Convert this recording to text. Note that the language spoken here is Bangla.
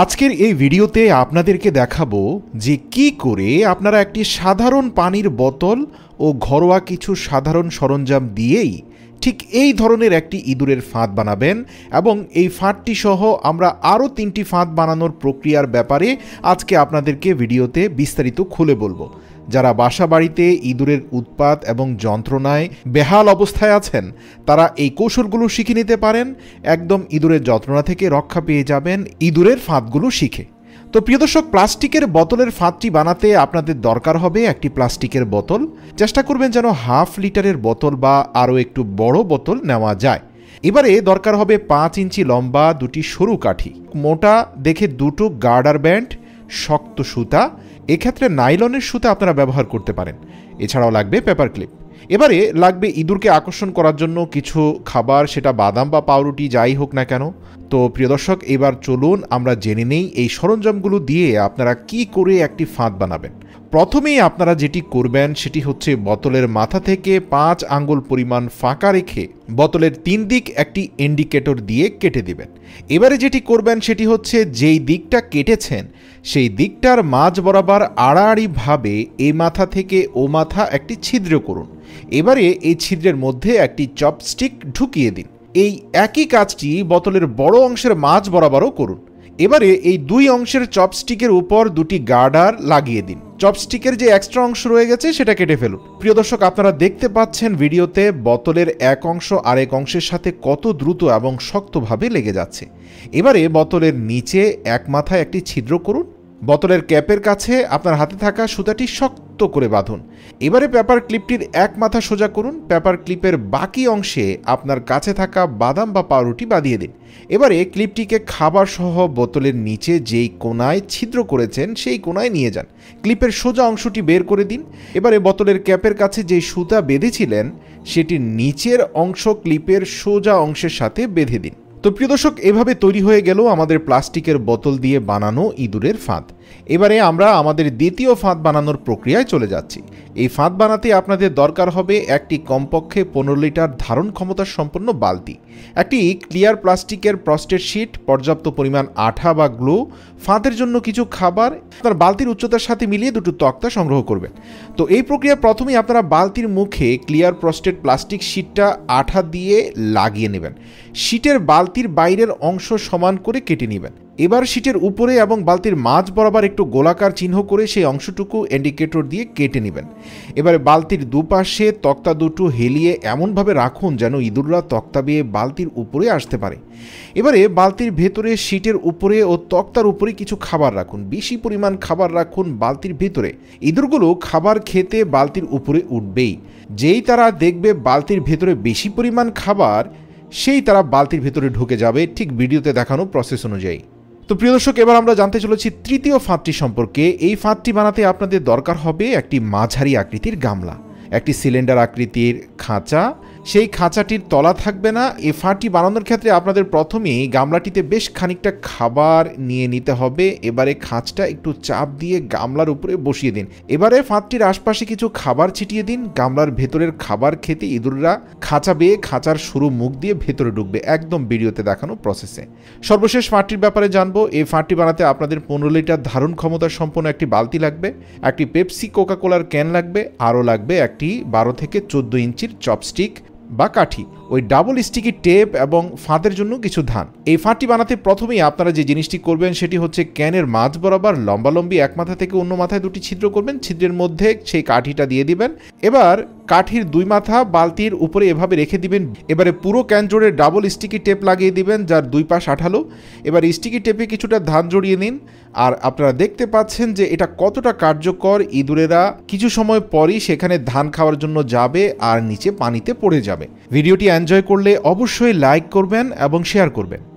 আজকের এই ভিডিওতে আপনাদেরকে দেখাবো যে কি করে আপনারা একটি সাধারণ পানির বোতল ও ঘরোয়া কিছু সাধারণ সরঞ্জাম দিয়েই ঠিক এই ধরনের একটি ইঁদুরের ফাঁদ বানাবেন এবং এই ফাঁদটি সহ আমরা আরও তিনটি ফাঁদ বানানোর প্রক্রিয়ার ব্যাপারে আজকে আপনাদেরকে ভিডিওতে বিস্তারিত খুলে বলবো যারা বাসা বাড়িতে ইঁদুরের উৎপাত এবং যন্ত্রণায় বেহাল অবস্থায় আছেন তারা এই কৌশলগুলো শিখে নিতে পারেন একদম ইঁদুরের যন্ত্রণা থেকে রক্ষা পেয়ে যাবেন ইঁদুরের ফাঁদগুলো শিখে তো প্রিয় দর্শক প্লাস্টিকের বোতলের ফাঁদটি বানাতে আপনাদের দরকার হবে একটি প্লাস্টিকের বোতল চেষ্টা করবেন যেন হাফ লিটারের বোতল বা আরও একটু বড় বোতল নেওয়া যায় এবারে দরকার হবে পাঁচ ইঞ্চি লম্বা দুটি সরু কাঠি মোটা দেখে দুটো গার্ডার ব্যান্ড শক্ত সুতা এক্ষেত্রে নাইলনের সুতা আপনারা ব্যবহার করতে পারেন এছাড়াও লাগবে পেপার ক্লিপ এবারে লাগবে ইঁদুরকে আকর্ষণ করার জন্য কিছু খাবার সেটা বাদাম বা পাউরুটি যাই হোক না কেন তো প্রিয় দর্শক এবার চলুন আমরা জেনে নেই এই সরঞ্জামগুলো দিয়ে আপনারা কি করে একটি ফাঁদ বানাবেন প্রথমেই আপনারা যেটি করবেন সেটি হচ্ছে বোতলের মাথা থেকে পাঁচ আঙ্গুল পরিমাণ ফাঁকা রেখে বোতলের তিন দিক একটি ইন্ডিকেটর দিয়ে কেটে দিবেন এবারে যেটি করবেন সেটি হচ্ছে যেই দিকটা কেটেছেন সেই দিকটার মাঝ বরাবর আড়াআড়িভাবে এ মাথা থেকে ও মাথা একটি ছিদ্র করুন এবারে এই ছিদ্রের মধ্যে একটি চপস্টিক ঢুকিয়ে দিন এই একই কাজটি বোতলের বড় অংশের মাঝ বরাবরও করুন এবারে এই দুই অংশের চপস্টিকের উপর দুটি গার্ডার লাগিয়ে দিন চপস্টিকের যে এক্সট্রা অংশ রয়ে গেছে সেটা কেটে ফেলুন প্রিয় দর্শক আপনারা দেখতে পাচ্ছেন ভিডিওতে বোতলের এক অংশ আরেক অংশের সাথে কত দ্রুত এবং শক্তভাবে লেগে যাচ্ছে এবারে বোতলের নিচে এক মাথায় একটি ছিদ্র করুন বোতলের ক্যাপের কাছে আপনার হাতে থাকা সুতাটি শক্ত করে বাঁধুন এবারে পেপার ক্লিপটির এক মাথা সোজা করুন পেপার ক্লিপের বাকি অংশে আপনার কাছে থাকা বাদাম বা পাউরুটি বাঁধিয়ে দিন এবারে ক্লিপটিকে খাবার সহ বোতলের নিচে যেই কোনায় ছিদ্র করেছেন সেই কোনায় নিয়ে যান ক্লিপের সোজা অংশটি বের করে দিন এবারে বোতলের ক্যাপের কাছে যে সুতা বেঁধেছিলেন সেটির নিচের অংশ ক্লিপের সোজা অংশের সাথে বেঁধে দিন তো প্রিয় দর্শক এভাবে তৈরি হয়ে গেল আমাদের প্লাস্টিকের বোতল দিয়ে বানানো ইঁদুরের ফাঁদ এবারে আমরা আমাদের দ্বিতীয় ফাঁদ বানানোর প্রক্রিয়ায় চলে যাচ্ছি এই ফাঁদ বানাতে আপনাদের দরকার হবে একটি কমপক্ষে পনেরো লিটার ধারণ ক্ষমতা সম্পন্ন বালতি একটি ক্লিয়ার প্লাস্টিকের প্রস্টের শিট পর্যাপ্ত পরিমাণ আঠা বা গ্লো ফাঁদের জন্য কিছু খাবার আপনার বালতির উচ্চতার সাথে মিলিয়ে দুটো তক্তা সংগ্রহ করবেন তো এই প্রক্রিয়া প্রথমেই আপনারা বালতির মুখে ক্লিয়ার প্রস্টেড প্লাস্টিক শিটটা আঠা দিয়ে লাগিয়ে নেবেন শিটের বালতি বালতির বাইরের অংশ সমান করে কেটে নেবেন এবার শীটের উপরে এবং বালতির মাঝ বরাবর একটু গোলাকার চিহ্ন করে সেই অংশটুকু ইন্ডিকেটর দিয়ে কেটে নেবেন এবারে বালতির দুপাশে তক্তা দুটো হেলিয়ে এমনভাবে রাখুন যেন ইঁদুররা তক্তা বিয়ে বালতির উপরে আসতে পারে এবারে বালতির ভেতরে শীটের উপরে ও তক্তার উপরে কিছু খাবার রাখুন বেশি পরিমাণ খাবার রাখুন বালতির ভেতরে ইঁদুরগুলো খাবার খেতে বালতির উপরে উঠবেই যেই তারা দেখবে বালতির ভেতরে বেশি পরিমাণ খাবার সেই তারা বালতির ভেতরে ঢুকে যাবে ঠিক ভিডিওতে দেখানো প্রসেস অনুযায়ী তো প্রিয় দর্শক এবার আমরা জানতে চলেছি তৃতীয় ফাঁদটি সম্পর্কে এই ফাঁদটি বানাতে আপনাদের দরকার হবে একটি মাঝারি আকৃতির গামলা একটি সিলিন্ডার আকৃতির খাঁচা সেই খাঁচাটির তলা থাকবে না এ ফাঁটি বানানোর ক্ষেত্রে আপনাদের প্রথমেই গামলাটিতে বেশ খানিকটা খাবার নিয়ে নিতে হবে এবারে খাঁচটা একটু চাপ দিয়ে গামলার উপরে বসিয়ে দিন এবারে ফাঁদটির আশপাশে কিছু খাবার ছিটিয়ে দিন গামলার ভেতরের খাবার খেতে ইঁদুররা খাঁচা বেয়ে খাঁচার শুরু মুখ দিয়ে ভেতরে ঢুকবে একদম ভিডিওতে দেখানো প্রসেসে সর্বশেষ ফাঁটটির ব্যাপারে জানবো এই ফাঁটটি বানাতে আপনাদের পনেরো লিটার ধারণ ক্ষমতা সম্পন্ন একটি বালতি লাগবে একটি পেপসি কোকাকোলার ক্যান লাগবে আরও লাগবে একটি বারো থেকে চোদ্দো ইঞ্চির চপস্টিক বা কাঠি ওই ডাবল স্টিকি টেপ এবং ফাঁদের জন্য কিছু ধান এই ফাঁটি বানাতে প্রথমেই আপনারা যে জিনিসটি করবেন সেটি হচ্ছে ক্যানের মাছ বরাবর লম্বালম্বি এক মাথা থেকে অন্য মাথায় দুটি ছিদ্র করবেন ছিদ্রের মধ্যে সেই কাঠিটা দিয়ে দিবেন এবার কাঠির দুই মাথা বালতির উপরে এভাবে রেখে দিবেন এবারে পুরো ক্যান জোড়ে ডাবল স্টিকি টেপ লাগিয়ে দিবেন যার দুই পাশ আঠালো এবার স্টিকি টেপে কিছুটা ধান জড়িয়ে নিন আর আপনারা দেখতে পাচ্ছেন যে এটা কতটা কার্যকর ইঁদুরেরা কিছু সময় পরই সেখানে ধান খাওয়ার জন্য যাবে আর নিচে পানিতে পড়ে যাবে ভিডিওটি এনজয় করলে অবশ্যই লাইক করবেন এবং শেয়ার করবেন